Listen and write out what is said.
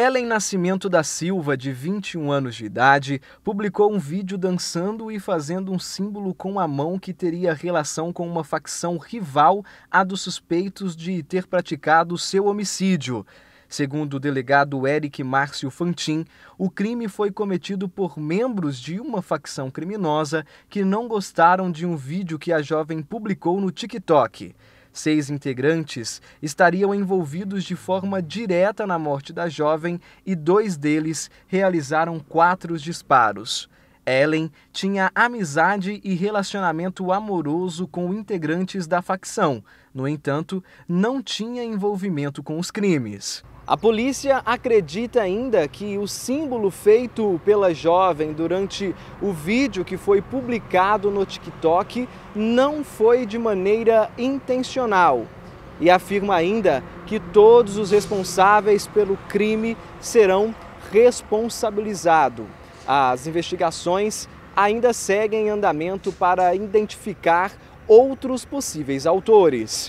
Ellen Nascimento da Silva, de 21 anos de idade, publicou um vídeo dançando e fazendo um símbolo com a mão que teria relação com uma facção rival à dos suspeitos de ter praticado seu homicídio. Segundo o delegado Eric Márcio Fantin, o crime foi cometido por membros de uma facção criminosa que não gostaram de um vídeo que a jovem publicou no TikTok. Seis integrantes estariam envolvidos de forma direta na morte da jovem e dois deles realizaram quatro disparos. Ellen tinha amizade e relacionamento amoroso com integrantes da facção, no entanto, não tinha envolvimento com os crimes. A polícia acredita ainda que o símbolo feito pela jovem durante o vídeo que foi publicado no TikTok não foi de maneira intencional e afirma ainda que todos os responsáveis pelo crime serão responsabilizados. As investigações ainda seguem em andamento para identificar outros possíveis autores.